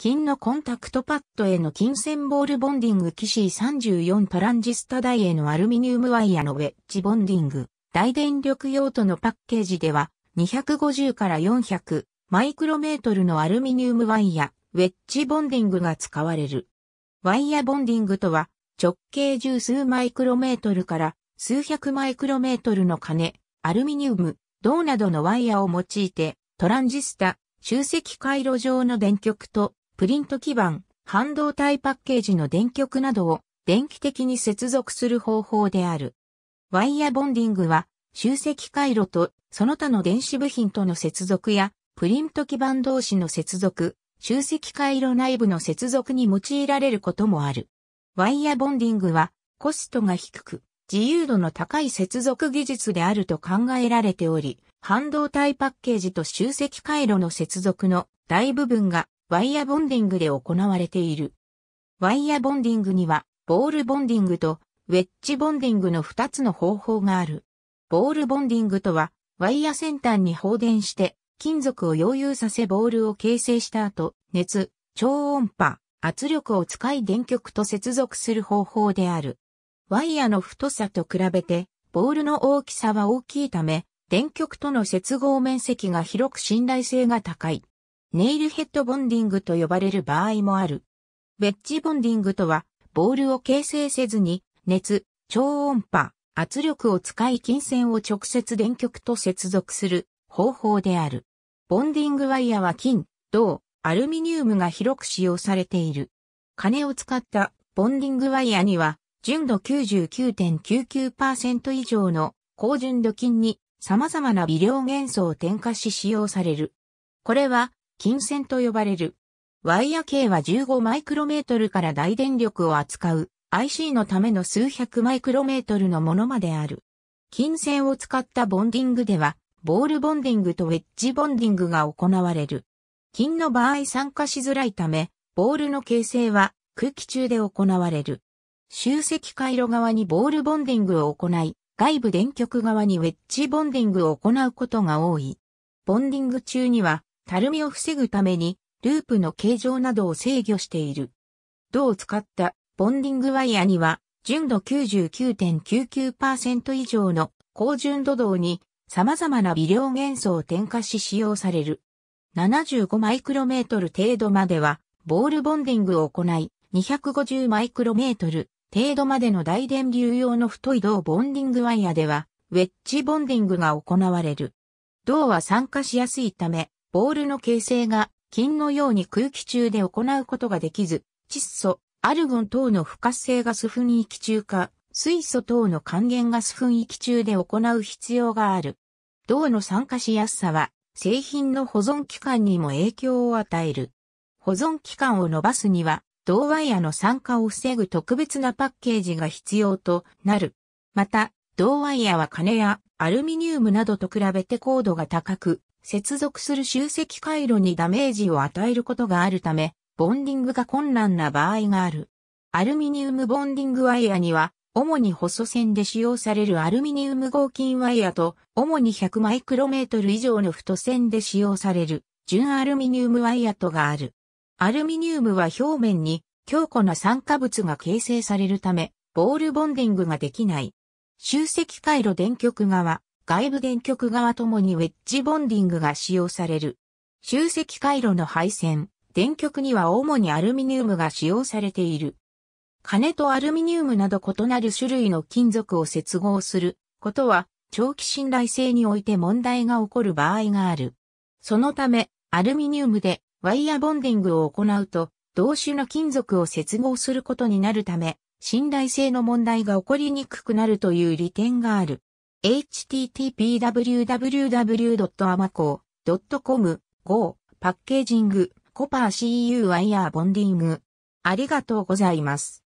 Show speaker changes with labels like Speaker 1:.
Speaker 1: 金のコンタクトパッドへの金線ボールボンディングキシー34トランジスタ台へのアルミニウムワイヤのウェッジボンディング、大電力用途のパッケージでは、250から400マイクロメートルのアルミニウムワイヤ、ウェッジボンディングが使われる。ワイヤボンディングとは、直径十数マイクロメートルから数百マイクロメートルの金、アルミニウム、銅などのワイヤを用いて、トランジスタ、集積回路上の電極とプリント基板、半導体パッケージの電極などを電気的に接続する方法である。ワイヤボンディングは、集積回路とその他の電子部品との接続や、プリント基板同士の接続、集積回路内部の接続に用いられることもある。ワイヤボンディングは、コストが低く、自由度の高い接続技術であると考えられており、半導体パッケージと集積回路の接続の大部分がワイヤボンディングで行われている。ワイヤボンディングには、ボールボンディングとウェッジボンディングの2つの方法がある。ボールボンディングとは、ワイヤ先端に放電して、金属を溶融させボールを形成した後、熱、超音波、圧力を使い電極と接続する方法である。ワイヤの太さと比べて、ボールの大きさは大きいため、電極との接合面積が広く信頼性が高い。ネイルヘッドボンディングと呼ばれる場合もある。ベッジボンディングとは、ボールを形成せずに、熱、超音波、圧力を使い金線を直接電極と接続する方法である。ボンディングワイヤーは金、銅、アルミニウムが広く使用されている。金を使ったボンディングワイヤーには、純度99.99%以上の高純度金に様々な微量元素を添加し使用される。これは金線と呼ばれる。ワイヤ系は15マイクロメートルから大電力を扱う IC のための数百マイクロメートルのものまである。金線を使ったボンディングでは、ボールボンディングとウェッジボンディングが行われる。金の場合酸化しづらいため、ボールの形成は空気中で行われる。集積回路側にボールボンディングを行い、外部電極側にウェッジボンディングを行うことが多い。ボンディング中にはたるみを防ぐために、ループの形状などを制御している。銅を使ったボンディングワイヤーには、純度99.99%以上の高純度銅に様々な微量元素を添加し使用される。75マイクロメートル程度までは、ボールボンディングを行い、250マイクロメートル程度までの大電流用の太い銅ボンディングワイヤーでは、ウェッジボンディングが行われる。銅は酸化しやすいため、ボールの形成が金のように空気中で行うことができず、窒素、アルゴン等の不活性ガス噴域中か、水素等の還元ガス噴域中で行う必要がある。銅の酸化しやすさは、製品の保存期間にも影響を与える。保存期間を伸ばすには、銅ワイヤの酸化を防ぐ特別なパッケージが必要となる。また、銅ワイヤは金やアルミニウムなどと比べて高度が高く、接続する集積回路にダメージを与えることがあるため、ボンディングが困難な場合がある。アルミニウムボンディングワイヤには、主に細線で使用されるアルミニウム合金ワイヤと、主に100マイクロメートル以上の太線で使用される、純アルミニウムワイヤとがある。アルミニウムは表面に強固な酸化物が形成されるため、ボールボンディングができない。集積回路電極側、外部電極側ともにウェッジボンディングが使用される。集積回路の配線、電極には主にアルミニウムが使用されている。金とアルミニウムなど異なる種類の金属を接合することは長期信頼性において問題が起こる場合がある。そのため、アルミニウムでワイヤーボンディングを行うと、同種の金属を接合することになるため、信頼性の問題が起こりにくくなるという利点がある。http://www.amaco.com 5パッケージングコパー CU ワイヤーボンディング。ありがとうございます。